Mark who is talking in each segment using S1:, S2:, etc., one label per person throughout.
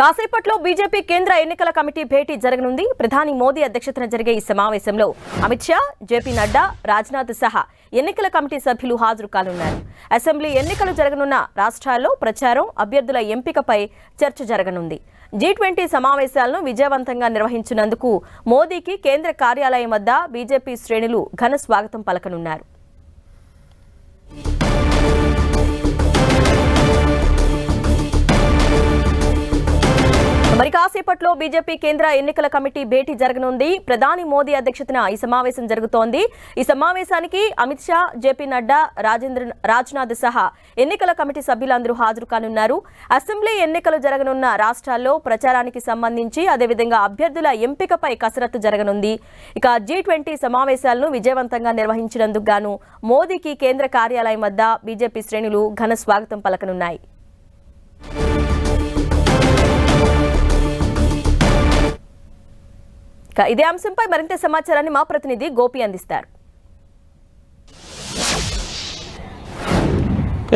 S1: కాసేపట్లో బీజేపీ కేంద్ర ఎన్నికల కమిటీ భేటీ జరగనుంది ప్రధాని మోదీ అధ్యక్షతన జరిగే ఈ సమావేశంలో అమిత్ షా జేపీ నడ్డా రాజ్నాథ్ సహా ఎన్నికల కమిటీ సభ్యులు హాజరు కానున్నారు అసెంబ్లీ ఎన్నికలు జరగనున్న రాష్ట్రాల్లో ప్రచారం అభ్యర్థుల ఎంపికపై చర్చ జరగనుంది జీ ట్వంటీ సమావేశాలను విజయవంతంగా నిర్వహించినందుకు మోదీకి కేంద్ర కార్యాలయం వద్ద బీజేపీ శ్రేణులు ఘన స్వాగతం పలకనున్నారు రాజ్కోట్లో బీజేపీ కేంద్ర ఎన్నికల కమిటీ భేటీ జరగనుంది ప్రధాని మోదీ అధ్యక్షతన ఈ సమావేశం జరుగుతోంది ఈ సమావేశానికి అమిత్ షా జేపీ నడ్డా రాజేంద్ర రాజ్నాథ్ సహా ఎన్నికల కమిటీ సభ్యులందరూ హాజరు కానున్నారు అసెంబ్లీ ఎన్నికలు జరగనున్న రాష్ట్రాల్లో ప్రచారానికి సంబంధించి అదేవిధంగా అభ్యర్థుల ఎంపికపై కసరత్తు జరగనుంది ఇక జీ ట్వంటీ సమావేశాలను విజయవంతంగా నిర్వహించినందుకు గాను మోదీకి కేంద్ర కార్యాలయం వద్ద బీజేపీ శ్రేణులు ఘన స్వాగతం పలకనున్నాయి ఇదే అంశంపై మరింత సమాచారాన్ని మా ప్రతినిధి గోపి అందిస్తారు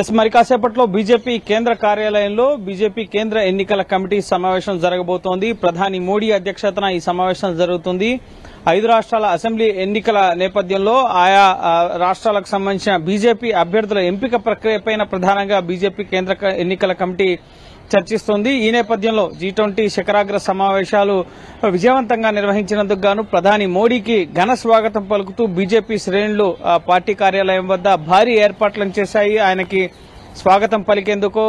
S2: ఎస్ మరి కాసేపట్లో బీజేపీ కేంద్ర కార్యాలయంలో బీజేపీ కేంద్ర ఎన్నికల కమిటీ సమావేశం జరగబోతోంది ప్రధాని మోడీ అధ్యక్షతన ఈ సమావేశం జరుగుతుంది ఐదు రాష్ట్రాల అసెంబ్లీ ఎన్నికల నేపథ్యంలో ఆయా రాష్ట్రాలకు సంబంధించిన బీజేపీ అభ్యర్థుల ఎంపిక ప్రక్రియపై ప్రధానంగా బీజేపీ కేంద్ర ఎన్నికల కమిటీ చర్చిస్తోంది ఈ నేపథ్యంలో జీ ట్వంటీ శిఖరాగ్ర సమావేశాలు విజయవంతంగా నిర్వహించినందుకు గాను ప్రధాని మోడీకి ఘన స్వాగతం పలుకుతూ బీజేపీ శ్రేణులు పార్టీ కార్యాలయం వద్ద భారీ ఏర్పాట్లను చేశాయి ఆయనకి స్వాగతం పలికేందుకు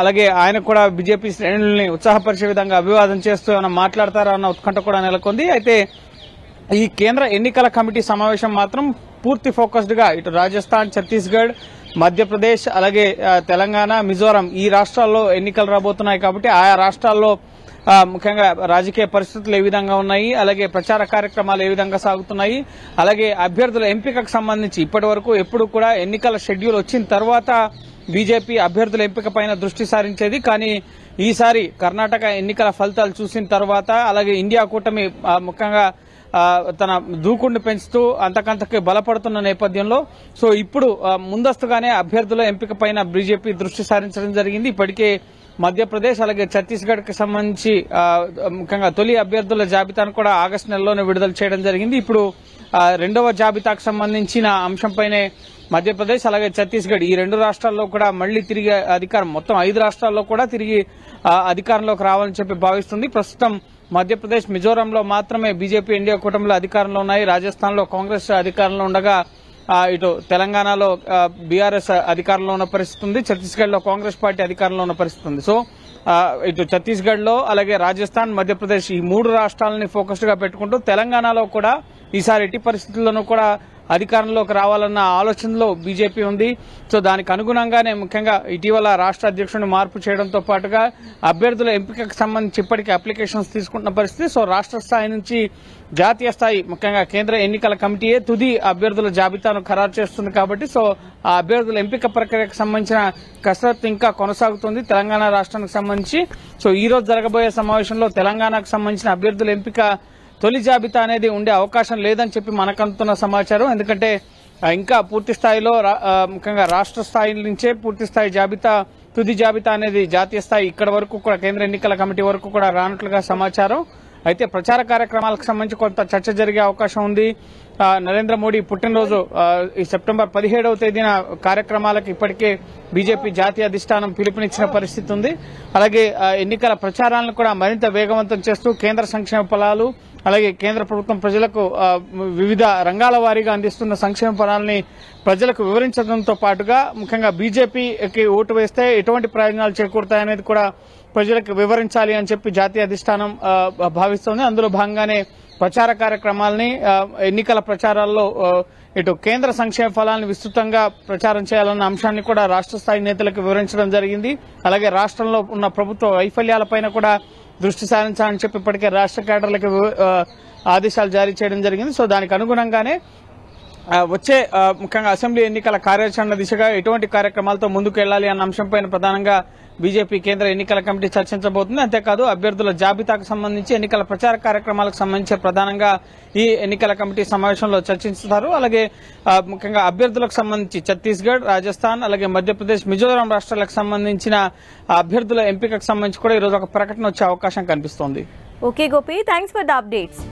S2: అలాగే ఆయన కూడా బీజేపీ శ్రేణుల్ని ఉత్సాహపరిచే విధంగా అభివాదం చేస్తూ ఏమైనా మాట్లాడతారా అన్న ఉత్కంఠ కూడా నెలకొంది అయితే ఈ కేంద్ర ఎన్నికల కమిటీ సమావేశం మాత్రం పూర్తి ఫోకస్డ్గా ఇటు రాజస్థాన్ ఛత్తీస్గఢ్ మధ్యప్రదేశ్ అలాగే తెలంగాణ మిజోరాం ఈ రాష్ట్రాల్లో ఎన్నికలు రాబోతున్నాయి కాబట్టి ఆయా రాష్ట్రాల్లో ముఖ్యంగా రాజకీయ పరిస్థితులు ఏ విధంగా ఉన్నాయి అలాగే ప్రచార కార్యక్రమాలు ఏ విధంగా సాగుతున్నాయి అలాగే అభ్యర్థుల ఎంపికకు సంబంధించి ఇప్పటి వరకు ఎప్పుడు కూడా ఎన్నికల షెడ్యూల్ వచ్చిన తర్వాత బీజేపీ అభ్యర్థుల ఎంపిక పైన దృష్టి సారించేది కానీ ఈసారి కర్ణాటక ఎన్నికల ఫలితాలు చూసిన తర్వాత అలాగే ఇండియా కూటమి ముఖ్యంగా తన దూకుడిని పెంచుతూ అంతకంతకి బలపడుతున్న నేపథ్యంలో సో ఇప్పుడు ముందస్తుగానే అభ్యర్థుల ఎంపిక పైన బీజేపీ దృష్టి సారించడం జరిగింది ఇప్పటికే మధ్యప్రదేశ్ అలాగే ఛత్తీస్గఢ్ కి సంబంధించి ముఖ్యంగా తొలి అభ్యర్థుల జాబితాను కూడా ఆగస్టు నెలలోనే విడుదల చేయడం జరిగింది ఇప్పుడు రెండవ జాబితాకు సంబంధించిన అంశంపైనే మధ్యప్రదేశ్ అలాగే ఛత్తీస్గఢ్ ఈ రెండు రాష్ట్రాల్లో కూడా మళ్లీ తిరిగి అధికారం మొత్తం ఐదు రాష్ట్రాల్లో కూడా తిరిగి అధికారంలోకి రావాలని చెప్పి భావిస్తుంది ప్రస్తుతం మధ్యప్రదేశ్ మిజోరంలో మాత్రమే బీజేపీ ఎన్డీఏ కూటమిలో అధికారంలో ఉన్నాయి రాజస్థాన్లో కాంగ్రెస్ అధికారంలో ఉండగా ఇటు తెలంగాణలో బీఆర్ఎస్ అధికారంలో ఉన్న పరిస్థితి ఉంది ఛత్తీస్గఢ్లో కాంగ్రెస్ పార్టీ అధికారంలో ఉన్న పరిస్థితి ఉంది సో ఇటు ఛత్తీస్గఢ్లో అలాగే రాజస్థాన్ మధ్యప్రదేశ్ ఈ మూడు రాష్ట్రాలని గా పెట్టుకుంటూ తెలంగాణలో కూడా ఈసారి ఎట్టి పరిస్థితుల్లోనూ కూడా అధికారంలోకి రావాలన్న ఆలోచనలో బీజేపీ ఉంది సో దానికి అనుగుణంగానే ముఖ్యంగా ఇటీవల రాష్ట్ర అధ్యక్షుడిని మార్పు చేయడంతో పాటుగా అభ్యర్థుల ఎంపికకు సంబంధించి ఇప్పటికీ అప్లికేషన్స్ తీసుకుంటున్న పరిస్థితి సో రాష్ట్ర స్థాయి నుంచి జాతీయ స్థాయి ముఖ్యంగా కేంద్ర ఎన్నికల కమిటీయే తుది అభ్యర్థుల జాబితాను ఖరారు చేస్తుంది కాబట్టి సో ఆ అభ్యర్థుల ఎంపిక ప్రక్రియకు సంబంధించిన కసరత్తు ఇంకా కొనసాగుతుంది తెలంగాణ రాష్ట్రానికి సంబంధించి సో ఈ రోజు జరగబోయే సమావేశంలో తెలంగాణకు సంబంధించిన అభ్యర్థుల ఎంపిక తొలి జాబితా అనేది ఉండే అవకాశం లేదని చెప్పి మనకంతున్న సమాచారం ఎందుకంటే ఇంకా పూర్తి స్థాయిలో ముఖ్యంగా రాష్ట్ర స్థాయి నుంచే పూర్తి స్థాయి జాబితా తుది జాబితా అనేది జాతీయ స్థాయి ఇక్కడ వరకు కూడా కేంద్ర ఎన్నికల కమిటీ వరకు కూడా రానట్లుగా సమాచారం అయితే ప్రచార కార్యక్రమాలకు సంబంధించి కొంత చర్చ జరిగే అవకాశం ఉంది నరేంద్ర మోడీ పుట్టినరోజు ఈ సెప్టెంబర్ పదిహేడవ తేదీన కార్యక్రమాలకు ఇప్పటికే బీజేపీ జాతీయ అధిష్టానం పిలుపునిచ్చిన పరిస్థితి ఉంది అలాగే ఎన్నికల ప్రచారాలను కూడా మరింత వేగవంతం చేస్తూ కేంద్ర సంక్షేమ ఫలాలు అలాగే కేంద్ర ప్రభుత్వం ప్రజలకు వివిధ రంగాల వారీగా అందిస్తున్న సంక్షేమ ఫలాల్ని ప్రజలకు వివరించడంతో పాటుగా ముఖ్యంగా బీజేపీకి ఓటు వేస్తే ఎటువంటి ప్రయోజనాలు చేకూరుతాయనేది కూడా ప్రజలకు వివరించాలి అని చెప్పి జాతీయ అధిష్టానం భావిస్తోంది అందులో భాగంగానే ప్రచార కార్యక్రమాలని ఎన్నికల ప్రచారాల్లో ఇటు కేంద్ర సంక్షేమ ఫలాన్ని విస్తృతంగా ప్రచారం చేయాలన్న అంశాన్ని కూడా రాష్ట్ర స్థాయి నేతలకు వివరించడం జరిగింది అలాగే రాష్ట్రంలో ఉన్న ప్రభుత్వ వైఫల్యాలపైన కూడా దృష్టి సారించాలని చెప్పి ఇప్పటికే రాష్ట్ర కేడర్లకు ఆదేశాలు జారీ చేయడం జరిగింది సో దానికి అనుగుణంగానే వచ్చే ముఖ్యంగా అసెంబ్లీ ఎన్నికల కార్యాచరణ దిశగా ఎటువంటి కార్యక్రమాలతో ముందుకు వెళ్లాలి అన్న అంశంపై ప్రధానంగా బీజేపీ కేంద్ర ఎన్నికల కమిటీ చర్చించబోతుంది అంతేకాదు అభ్యర్థుల జాబితాకు సంబంధించి ఎన్నికల ప్రచార కార్యక్రమాలకు సంబంధించి ప్రధానంగా ఈ ఎన్నికల కమిటీ సమావేశంలో చర్చించుతారు అలాగే ముఖ్యంగా అభ్యర్థులకు సంబంధించి ఛత్తీస్గఢ్ రాజస్థాన్ అలాగే మధ్యప్రదేశ్ మిజోరాం రాష్ట్రాలకు సంబంధించిన అభ్యర్థుల ఎంపికకు సంబంధించి కూడా ఈరోజు ఒక ప్రకటన వచ్చే అవకాశం కనిపిస్తోంది
S1: okay Gopi thanks for the updates